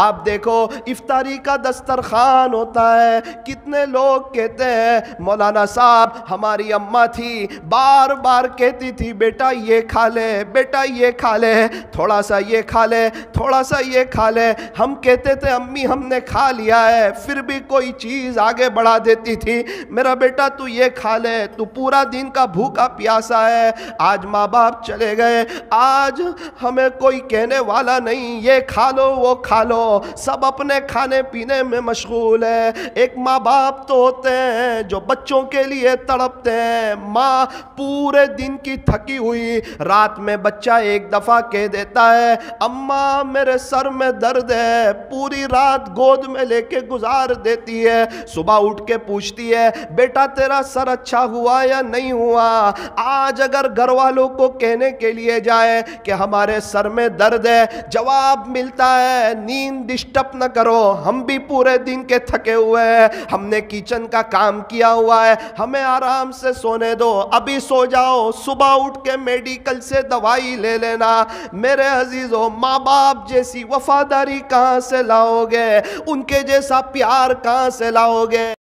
आप देखो इफ्तारी का दस्तरखान होता है कितने लोग कहते हैं मौलाना साहब हमारी अम्मा थी बार बार कहती थी बेटा ये खा ले बेटा ये खा ले थोड़ा सा ये खा ले थोड़ा सा ये खा ले हम कहते थे अम्मी हमने खा लिया है फिर भी कोई चीज़ आगे बढ़ा देती थी मेरा बेटा तू ये खा ले तू पूरा दिन का भूखा प्यासा है आज माँ बाप चले गए आज हमें कोई कहने वाला नहीं ये खा लो वो खा लो सब अपने खाने पीने में मशगूल है एक माँ बाप तो होते हैं जो बच्चों के लिए तड़पते हैं माँ पूरे दिन की थकी हुई रात में बच्चा एक दफ़ा कह देता है अम्मा मेरे सर में दर्द है पूरी रात गोद में लेके गुजार देती है सुबह उठ के पूछती है बेटा तेरा सर अच्छा हुआ या नहीं हुआ आज अगर घर वालों को कहने के लिए जाए कि हमारे सर में दर्द है जवाब मिलता है नींद दिन डिस्टर्ब न करो हम भी पूरे दिन के थके हुए हैं हमने किचन का काम किया हुआ है हमें आराम से सोने दो अभी सो जाओ सुबह उठ के मेडिकल से दवाई ले लेना मेरे अजीज़ों माँ बाप जैसी वफादारी कहाँ से लाओगे उनके जैसा प्यार कहाँ से लाओगे